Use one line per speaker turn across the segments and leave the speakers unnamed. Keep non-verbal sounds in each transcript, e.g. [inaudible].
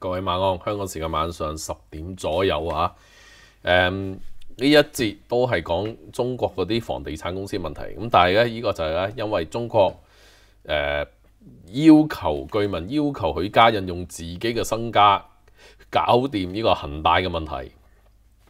各位晚安，香港时间晚上十点左右啊！诶，呢一节都系讲中国嗰啲房地产公司问题。咁但系咧，呢个就系咧，因为中国诶要求，居民要求许家印用自己嘅身家搞掂呢个恒大嘅问题。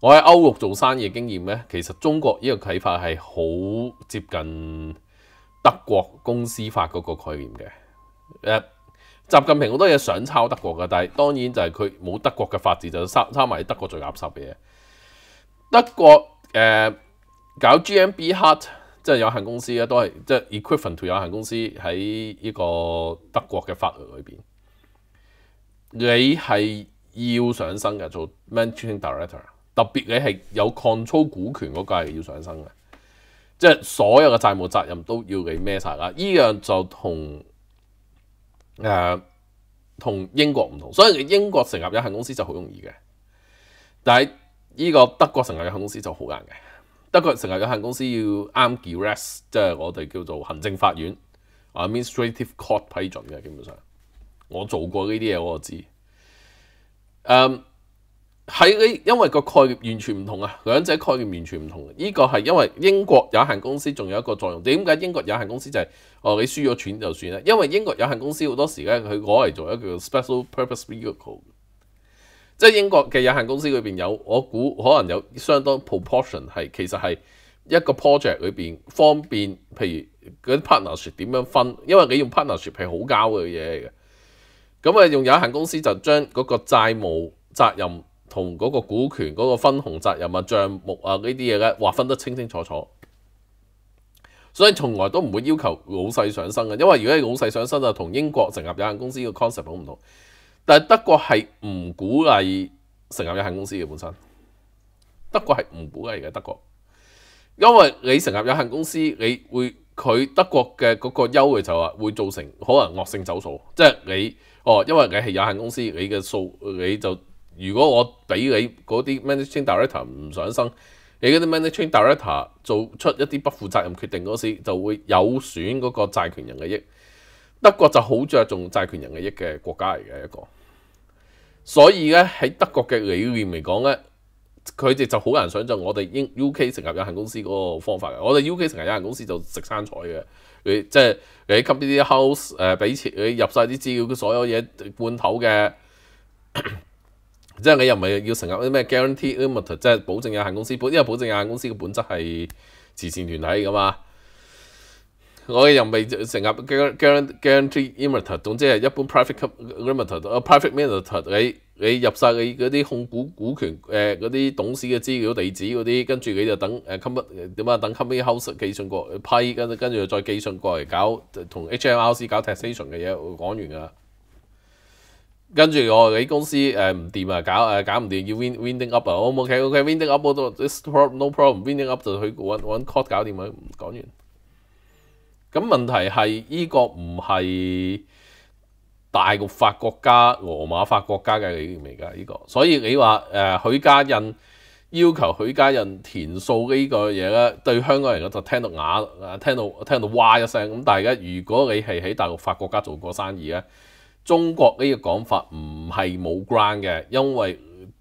我喺歐陸做生意嘅經驗咧，其實中國呢個啟發係好接近德國公司法嗰個概念嘅。誒，習近平好多嘢想抄德國嘅，但係當然就係佢冇德國嘅法治，就抄抄埋德國最垃圾嘅嘢。德國誒搞 GMB h u t 即係有限公司咧，都係即係 equivalent to 有限公司喺呢個德國嘅法律裏邊，你係要上升嘅做 Managing Director。特别你系有 o 操股权嗰个系要上升嘅，即系所有嘅债务责任都要你孭晒啦。依样就同诶同英国唔同，所以英国成立有限公司就好容易嘅，但系依个德国成立有限公司就好难嘅。德国成立有限公司要啱 g i e s s 即系我哋叫做行政法院 administrative court 批准嘅，基本上我做过呢啲嘢，我知。嗯。喺呢，因為個概念完全唔同啊。兩者概念完全唔同。呢個係因為英國有限公司仲有一個作用。點解英國有限公司就係哦？你輸咗錢就算啦。因為英國有限公司好多時咧，佢攞嚟做一個 special purpose vehicle，即係英國嘅有限公司裏面有我估可能有相當 proportion 係其實係一個 project 裏面方便，譬如嗰啲 partnership 點樣分，因為你用 partnership 係好交嘅嘢嚟嘅。咁啊，用有限公司就將嗰個債務責任。同嗰個股權、嗰個分紅責任啊、帳目啊呢啲嘢咧，劃分得清清楚楚。所以從來都唔會要求老細上身嘅，因為如果老細上身啊，同英國成立有限公司嘅 concept 好唔同。但係德國係唔鼓勵成立有限公司嘅本身，德國係唔鼓勵嘅。德國因為你成立有限公司，你會佢德國嘅嗰個優惠就話會造成可能惡性走數，即係你哦，因為你係有限公司，你嘅數你就。如果我俾你嗰啲 m a n a g i n g director 唔想生，你嗰啲 m a n a g i n g director 做出一啲不負責任決定嗰時，就會有損嗰個債權人嘅益。德國就好着重債權人嘅益嘅國家嚟嘅一個，所以咧喺德國嘅理念嚟講咧，佢哋就好難想象我哋英 UK 成立有限公司嗰個方法嘅。我哋 UK 成立有限公司就食生菜嘅，你即係你吸呢啲 house 誒俾錢，你入曬啲資料，佢所有嘢罐頭嘅。即係你又唔係要成立啲咩 guarantee immit，e 即係保證有限公司，因為保證有限公司嘅本質係慈善團體㗎嘛。我哋又未成立 guarantee immit，e 總之係一般 private i m i t p r i v a t e i m i t 你你入曬你嗰啲控股股權，誒嗰啲董事嘅資料地址嗰啲，跟住你就等誒 company 點啊，等 company house 寄信過批，跟住跟住再寄信過嚟搞同 h m r c 搞 taxation 嘅嘢，講完㗎。跟住我你公司誒唔掂啊，搞誒搞唔掂，要 win winding up 啊，唔 o k o K winding up no problem，winding up 就去揾揾 court 搞掂，講完。咁問題係呢個唔係大陸法國家、俄馬法國家嘅念嚟㗎，呢個。所以你話誒許家印要求許家印填數呢個嘢咧，對香港人嘅就聽到啞，聽到聽到哇一聲。咁大家如果你係喺大陸法國家做過生意咧。中國呢個講法唔係冇關嘅，因為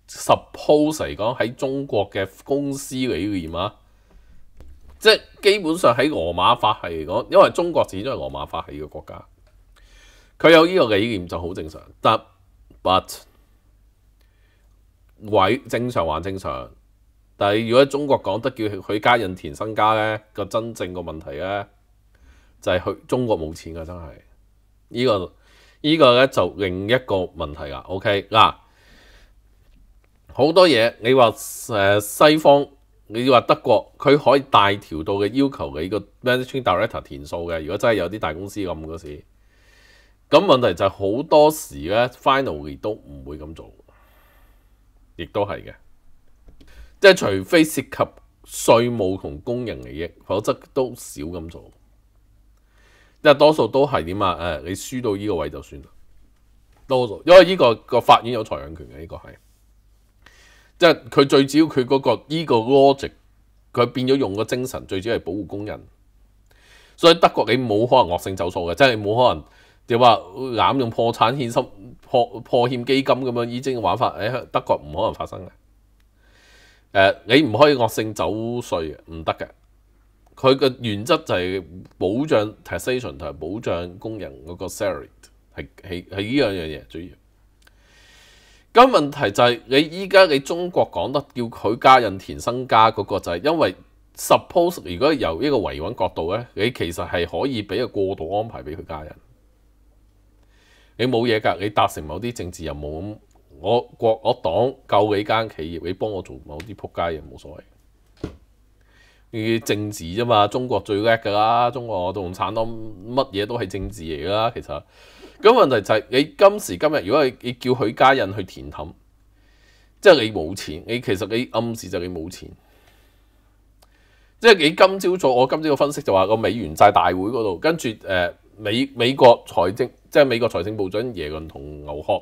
suppose 嚟講喺中國嘅公司裡面啊，即基本上喺羅馬法係嚟講，因為中國始終係羅馬法係嘅國家，佢有呢個理念就好正常。但 but 位正常還正常，但係如果中國講得叫佢家印田身家咧，個真正個問題咧就係佢中國冇錢啊，真係呢個。呢個咧就另一個問題啦。OK 嗱，好多嘢你話誒西方，你話德國，佢可以大調到嘅要求你個 management director 填數嘅。如果真係有啲大公司咁嗰時，咁問題就係好多時咧 finally 都唔會咁做，亦都係嘅。即係除非涉及稅務同工人利益，否則都少咁做。即系多数都系点啊？诶，你输到呢个位就算啦。多数因为呢个个法院有裁量权嘅，呢个系即系佢最主要佢嗰个呢个 logic，佢变咗用个精神最主要系保护工人。所以德国你冇可能恶性走数嘅，即系冇可能。就话滥用破产欠薪破破欠基金咁样已啲玩法，诶，德国唔可能发生嘅。诶，你唔可以恶性走税嘅，唔得嘅。佢嘅原則就係保障 taxation 同保障工人嗰個 salary，係係係依兩樣嘢最要。咁問題就係你依家你中國講得叫佢加印田身家嗰個就係因為 suppose 如果由一個維穩角度咧，你其實係可以俾個過度安排俾佢家人。你冇嘢㗎，你達成某啲政治任務咁，我國我黨救你間企業，你幫我做某啲仆街嘢冇所謂。啲政治啫嘛，中國最叻噶啦，中國我同產黨乜嘢都係政治嚟噶啦。其實咁問題就係你今時今日，如果係你叫許家印去填氹，即係你冇錢，你其實你暗示就你冇錢。即係你今朝早，我今朝個分析就話個美元債大會嗰度，跟住誒美美國財政即係美國財政部長耶倫同牛克。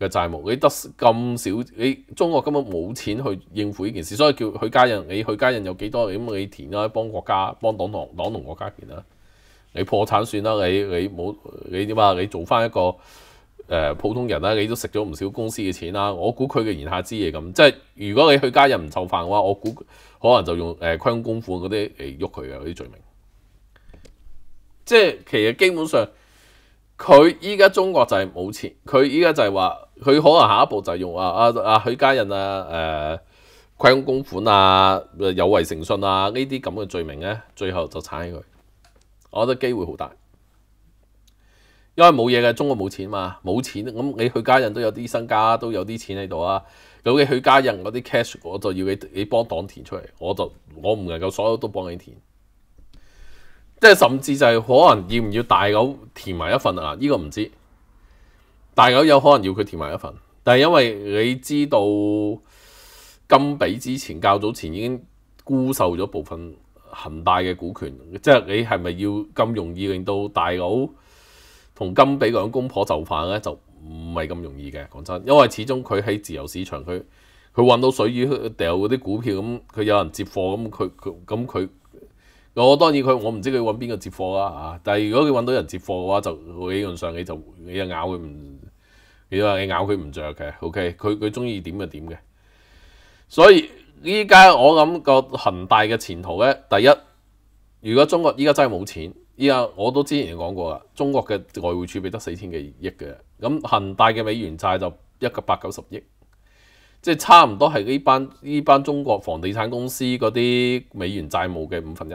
嘅債務，你得咁少，你中國根本冇錢去應付呢件事，所以叫佢加印，你佢加印有幾多？你咁你填啦，幫國家幫黨同擋同國家填啦。你破產算啦，你你冇你點啊？你做翻一個誒普通人啦，你都食咗唔少公司嘅錢啦。我估佢嘅言下之意咁，即係如果你去加印唔就範嘅話，我估可能就用誒虧公款嗰啲嚟喐佢嘅嗰啲罪名。即係其實基本上。佢依家中國就係冇錢，佢依家就係話，佢可能下一步就用啊啊啊許家印啊，誒虧空公款啊，有違誠信啊呢啲咁嘅罪名咧，最後就踩佢，我覺得機會好大，因為冇嘢嘅中國冇錢嘛，冇錢，咁你許家印都有啲身家，都有啲錢喺度啊，咁你許家印嗰啲 cash 我就要你你幫黨填出嚟，我就我唔能夠所有都幫你填。即係甚至就係可能要唔要大狗填埋一份啊？呢個唔知，大狗有可能要佢填埋一份，但係因為你知道金比之前較早前已經沽售咗部分恒大嘅股權，即係你係咪要咁容易令到大狗同金比兩公婆就範呢？就唔係咁容易嘅。講真，因為始終佢喺自由市場，佢佢揾到水魚掉嗰啲股票咁，佢有人接貨咁，佢佢咁佢。我當然佢，我唔知佢揾邊個接貨啦嚇。但係如果佢揾到人接貨嘅話，就基本上你就你咬佢唔，你話你咬佢唔著嘅，OK。佢佢中意點就點嘅。所以依家我諗個恒大嘅前途咧，第一，如果中國依家真係冇錢，依家我都之前講過啦，中國嘅外匯儲備得四千幾億嘅，咁恒大嘅美元債就一個百九十億，即係差唔多係呢班呢班中國房地產公司嗰啲美元債務嘅五分一。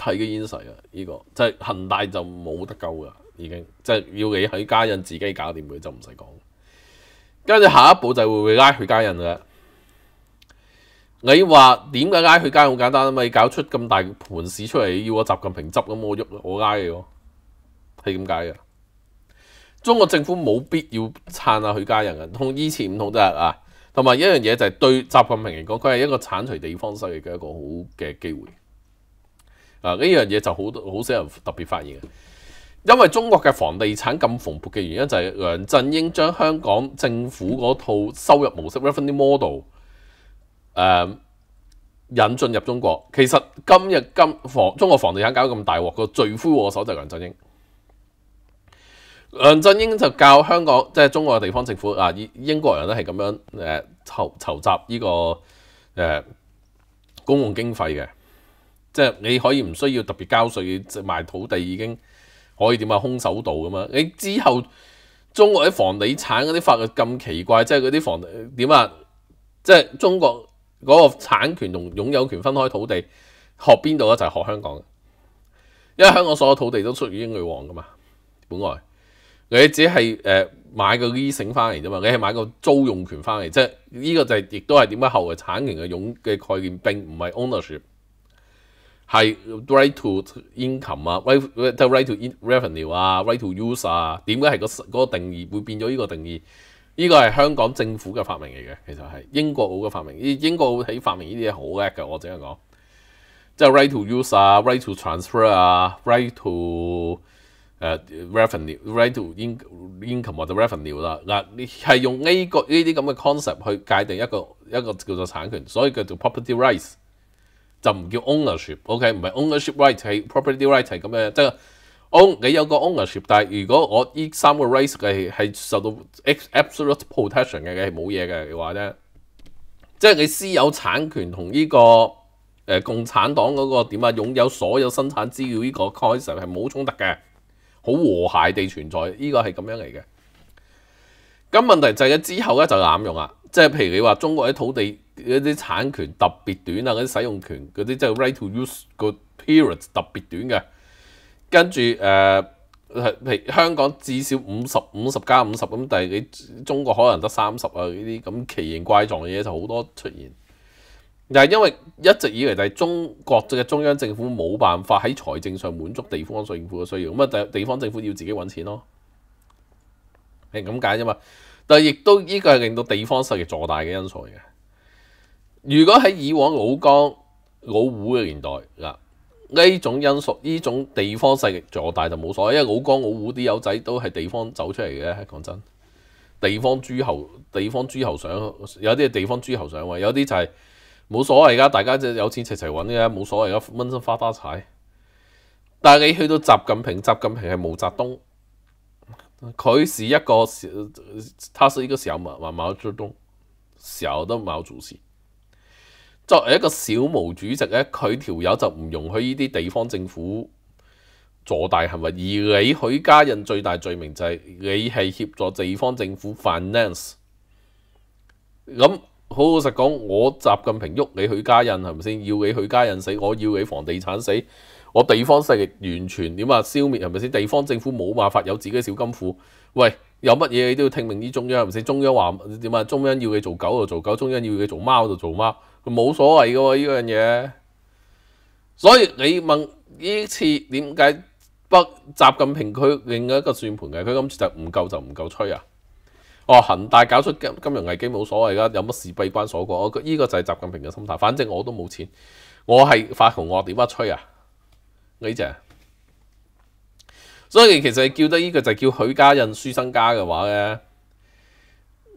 睇嘅煙勢啊！呢個即係恒大就冇得救噶，已經即係要你喺家印自己搞掂佢就唔使講。跟住下一步就會會拉佢家印嘅？你話點解拉佢家印好簡單啊？咪搞出咁大盤市出嚟，要我習近平執咁我喐我拉嘅喎，係咁解嘅？中國政府冇必要撐下佢家印嘅，同以前唔同啫啊！同埋一樣嘢就係對習近平嚟講，佢係一個剷除地方勢力嘅一個好嘅機會。啊！呢樣嘢就好多好少人特別發現嘅，因為中國嘅房地產咁蓬勃嘅原因就係梁振英將香港政府嗰套收入模式 r e f e n u e model） 引進入中國。其實今日今房中國房地產搞咁大鑊個最魁窩手就係梁振英。梁振英就教香港即係中國嘅地方政府啊，英國人咧係咁樣誒籌籌集呢個公共經費嘅。即係你可以唔需要特別交税，賣土地已經可以點啊？空手道噶嘛？你之後中國啲房地產嗰啲法律咁奇怪，即係嗰啲房點啊？即係中國嗰個產權同擁有權分開土地，學邊度咧？就係學香港，因為香港所有土地都屬於英女王噶嘛，本來你只係誒買個 leasing 翻嚟啫嘛，你係買個租用權翻嚟，即係呢個就係亦都係點解後嘅產權嘅擁嘅概念並唔係 ownership。係 right to income 啊，right to revenue 啊，right to user 啊，點解係個嗰定義會變咗呢個定義？呢個係香港政府嘅發明嚟嘅，其實係英國澳嘅發明。英國澳喺發明呢啲嘢好叻㗎，我只係講，即係 right to user 啊，right to transfer 啊，right to 誒 revenue，right to in income 或者 revenue 啦。嗱，你係用呢個呢啲咁嘅 concept 去界定一個一個叫做產權，所以叫做 property rights。就唔叫 ownership，OK，唔係 ownership right，係 property right 係咁嘅，即係 own 你有個 ownership，但係如果我依三個 right 係係受到 absolute protection 嘅，係冇嘢嘅話咧，即係你私有產權同依個誒共產黨嗰個點啊擁有所有生產資料呢個 concept 係冇衝突嘅，好和諧地存在，呢個係咁樣嚟嘅。咁問題就係之後咧就濫用啦，即係譬如你話中國啲土地。一啲產權特別短啊，嗰啲使用權嗰啲即係 right to use 個 period 特別短嘅，跟住誒，香港至少五十五十加五十咁，但係你中國可能得三十啊，呢啲咁奇形怪狀嘅嘢就好多出現。但係因為一直以為就係中國嘅中央政府冇辦法喺財政上滿足地方政府嘅需要，咁啊地地方政府要自己揾錢咯，係咁解啫嘛。但係亦都呢個係令到地方勢力坐大嘅因素嚟嘅。如果喺以往老江老湖嘅年代嗱，呢种因素呢种地方势力做大就冇所谓，因为老江老湖啲友仔都系地方走出嚟嘅，讲真，地方诸侯地方诸侯上有啲地方诸侯上位，有啲就系冇所谓噶，大家即有钱齐齐揾嘅，冇所谓噶，蚊身花花踩。但系你去到习近平，习近平系毛泽东，佢是一个，他是一个小毛毛泽东，小的毛主席。作為一個小毛主席咧，佢條友就唔容許呢啲地方政府做大行為，而你許家印最大罪名就係你係協助地方政府 finance。咁好老實講，我習近平喐你許家印係咪先？要你許家印死，我要你房地產死，我地方勢力完全點啊？消滅係咪先？地方政府冇辦法有自己小金庫。喂，有乜嘢你都要聽命於中央，唔先？中央話點啊？中央要你做狗就做狗，中央要你做貓就做貓。佢冇所謂嘅喎呢樣嘢，所以你問呢次點解北習近平佢另一個算盤嘅？佢今次就唔夠就唔夠吹啊！哦，恒大搞出金金融危機冇所謂噶，有乜事閉關鎖國？依個就係習近平嘅心態，反正我都冇錢，我係發窮我點乜吹啊？李姐，所以其實叫得呢個就叫許家印書身家嘅話咧。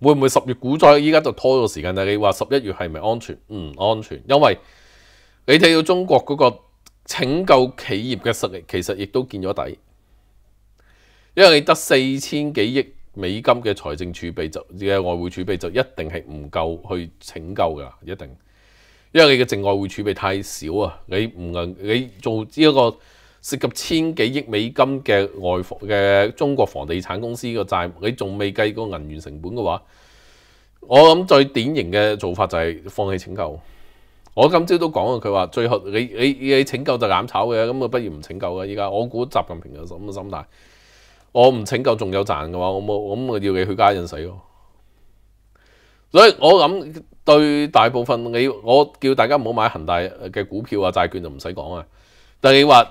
会唔会十月股灾？依家就拖咗時时间。你话十一月系咪安全？唔安全，因为你睇到中国嗰个拯救企业嘅实力，其实亦都见咗底。因为你得四千几亿美金嘅财政储备就嘅外汇储备就一定系唔够去拯救噶，一定。因为你嘅净外汇储备太少啊，你唔能你做呢一个。涉及千幾億美金嘅外房嘅中國房地產公司嘅債務，你仲未計個銀元成本嘅話，我諗最典型嘅做法就係放棄拯救。我今朝都講啊，佢話最後你你你拯救就攬炒嘅，咁啊不如唔拯救啦。依家我估習近平嘅心心態，我唔拯救仲有賺嘅話，我冇咁我要你去家人死咯。所以，我諗對大部分你我叫大家唔好買恒大嘅股票啊、債券就唔使講啊。但係你話，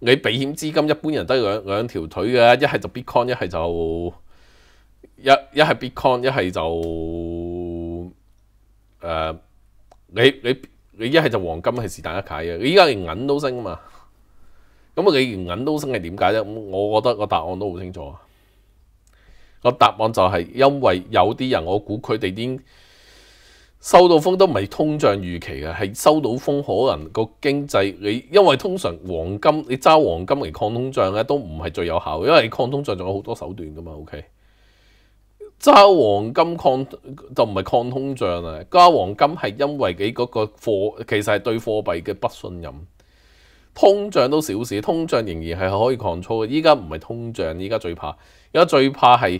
你避險資金一般人都兩兩條腿嘅，一系就 bitcoin，一系就一一系 bitcoin，一系就誒，你你你一系就黃金係是但一解嘅，你依家連銀都升啊嘛，咁你連銀都升係點解咧？我覺得個答案都好清楚啊，個答案就係因為有啲人我估佢哋啲。收到風都唔係通脹預期嘅，係收到風可能個經濟你，因為通常黃金你揸黃金嚟抗通脹咧，都唔係最有效，因為抗通脹仲有好多手段噶嘛。O K，揸黃金抗就唔係抗通脹啊，揸黃金係因為你嗰個貨其實係對貨幣嘅不信任，通脹都小事，通脹仍然係可以抗操嘅。依家唔係通脹，依家最怕，依家最怕係。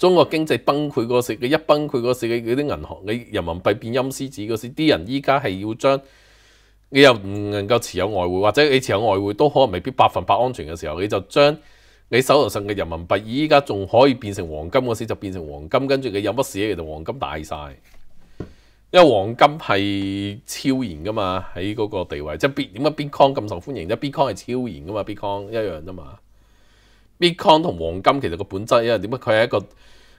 中國經濟崩潰嗰時，你一崩潰嗰時，你嗰啲銀行，你人民幣變陰絲子嗰時，啲人依家係要將你又唔能夠持有外匯，或者你持有外匯都可能未必百分百安全嘅時候，你就將你手頭上嘅人民幣，依家仲可以變成黃金嗰時，就變成黃金，跟住你有乜事咧，就黃金大曬，因為黃金係超然噶嘛，喺嗰個地位，即係點解 Bitcoin 咁受歡迎？即係 Bitcoin 係超然噶嘛，Bitcoin 一樣啫嘛。Bitcoin 同黃金其實個本質因為點解佢係一個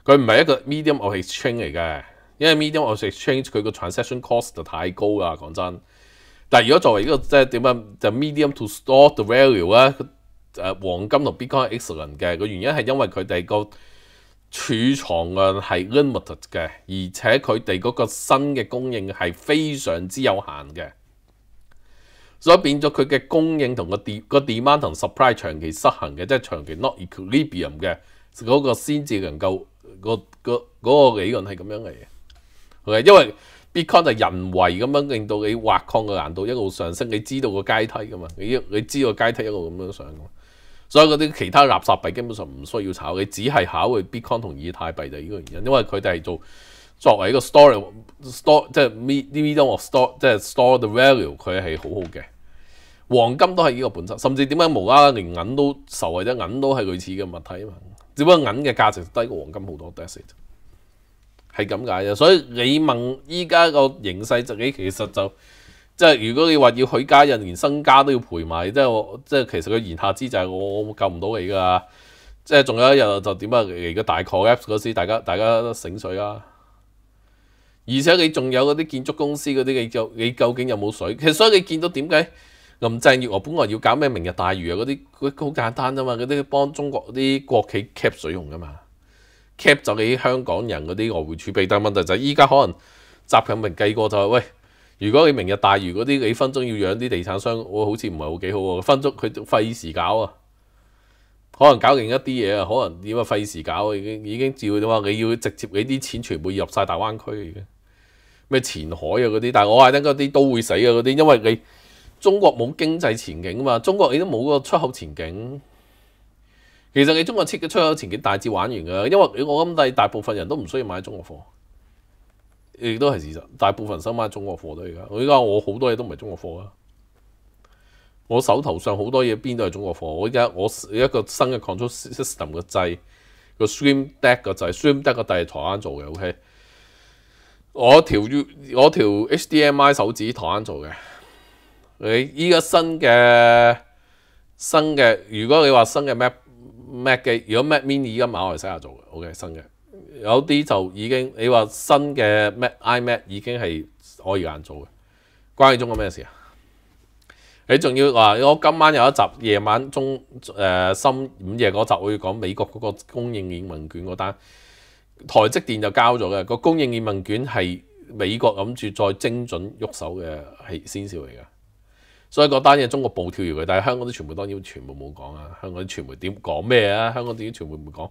佢唔係一個 medium of exchange 嚟嘅，因為 medium of exchange 佢個 transaction cost 就太高啦。講真，但如果作為一個即係點啊，就 medium to store the value 咧，誒黃金同 Bitcoin excellent 嘅個原因係因為佢哋個儲藏量係 limited 嘅，而且佢哋嗰個新嘅供應係非常之有限嘅。所以變咗佢嘅供應同個 de 個 demand 同 supply 長期失衡嘅，即係長期 not equilibrium 嘅嗰個先至能夠個個嗰個理論係咁樣嚟嘅，係因為 bitcoin 係人為咁樣令到你挖礦嘅難度一路上升，你知道個階梯噶嘛？你你知個階梯一路咁樣上嘅嘛？所以嗰啲其他垃圾幣基本上唔需要炒，你只係考慮 bitcoin 同以太幣就呢個原因，因為佢哋係做作為一個 store store 即係 mi 呢啲當我 store 即係 store the value，佢係好好嘅。黃金都係呢個本質，甚至點解無啦啦連銀都受惠啫？銀都係類似嘅物體啊嘛，只不過銀嘅價值低過黃金好多，得四係咁解啫。所以你問依家個形勢就己其實就即係如果你話要許家人連身家都要賠埋，即係即係其實佢言下之就係我救唔到你㗎，即係仲有一日就點啊嚟個大礦 apps 嗰時，大家大家都醒水啦。而且你仲有嗰啲建築公司嗰啲，你就你究竟有冇水？其實所以你見到點解？林鄭月娥本來要搞咩明日大魚啊？嗰啲嗰好簡單啫嘛，嗰啲幫中國啲國企 cap 水用噶嘛，cap 就你香港人嗰啲外匯儲備。但問題就係依家可能習近平計過就係喂，如果你明日大魚嗰啲你分鐘要養啲地產商，我好似唔係好幾好喎。分鐘佢費時搞啊，可能搞另一啲嘢啊，可能點啊費事搞，已經已經照啫嘛。你要直接你啲錢全部入曬大灣區嘅咩前海啊嗰啲，但我話應嗰啲都會死啊嗰啲，因為你。中國冇經濟前景啊嘛！中國你都冇個出口前景。其實你中國設嘅出口前景大致玩完噶，因為 [laughs] 我諗但大部分人都唔需要買中國貨，亦都係事實。大部分收買中國貨都而家，我而家我好多嘢都唔係中國貨啊！我手頭上好多嘢邊都係中國貨。我而家我一個新嘅 control system 嘅掣，個 stream deck 個掣，stream deck 個掣係台灣做嘅，OK。我條 U 我條 HDMI 手指台灣做嘅。你依家新嘅新嘅，如果你話新嘅 Mac Mac 嘅，如果 Mac Mini 已家馬來西亞做嘅，OK 新嘅有啲就已經你話新嘅 Mac iMac 已經係可以硬做嘅，關你中國咩事啊？你仲要話我今晚有一集夜晚中誒深午夜嗰集會講美國嗰個供應鏈問卷嗰單台積電就交咗嘅個供應鏈問卷係美國諗住再精準喐手嘅係先兆嚟㗎。所以嗰單嘢中國暴跳而佢，但係香港啲傳媒當然全部冇講啊！香港啲傳媒點講咩啊？香港啲傳媒唔講。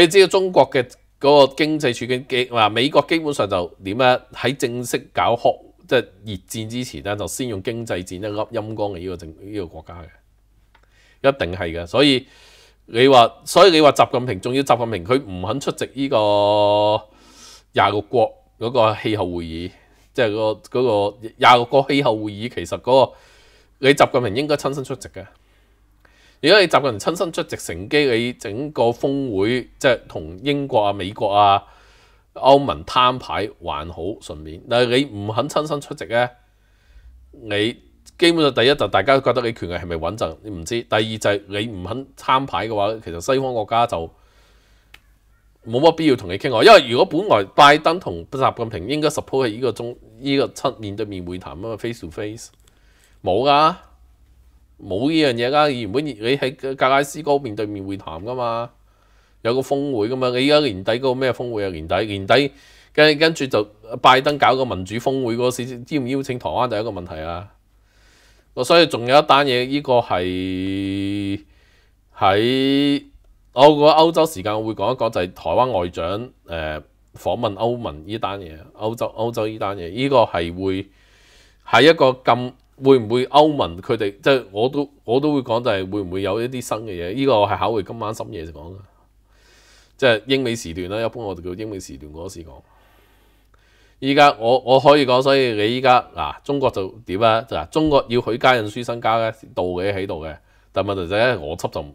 你知道中國嘅嗰個經濟處境基，美國基本上就點咧？喺正式搞核即係熱戰之前咧，就先用經濟戰一粒陰光嘅呢個政依個國家嘅，一定係嘅。所以你話，所以你話習近平仲要習近平，佢唔肯出席呢個廿六國嗰個氣候會議。即係個嗰個廿六個氣候會議，其實嗰個你習近平應該親身出席嘅。如果你習近平親身出席乘機，你整個峰會即係同英國啊、美國啊、歐盟攤牌還好順便。但係你唔肯親身出席咧，你基本上第一就大家覺得你權力係咪穩陣？你唔知。第二就係你唔肯攤牌嘅話，其實西方國家就。冇乜必要同你傾我，因為如果本來拜登同習近平應該 support 係依個中依個七面對面會談啊嘛，face to face 冇噶，冇呢樣嘢噶。原本你喺格拉斯哥面對面會談噶嘛，有個峰會噶嘛，你而家年底個咩峰會啊？年底年底跟跟住就拜登搞個民主峰會嗰時邀唔邀請台灣就一個問題啊！所以仲有一單嘢，呢個係喺。我個歐洲時間，我會講一講就係台灣外長誒訪問歐盟呢單嘢，歐洲歐洲依單嘢，依個係會係一個咁會唔會歐盟佢哋即係我都我都會講就係會唔會有一啲新嘅嘢？依個我係考慮今晚深夜就講嘅，即係英美時段啦。一般我哋叫英美時段，嗰時講。依家我我可以講，所以你依家嗱中國就點啊？嗱中國要許家印書身家咧，道理喺度嘅，但問題就係我執就唔。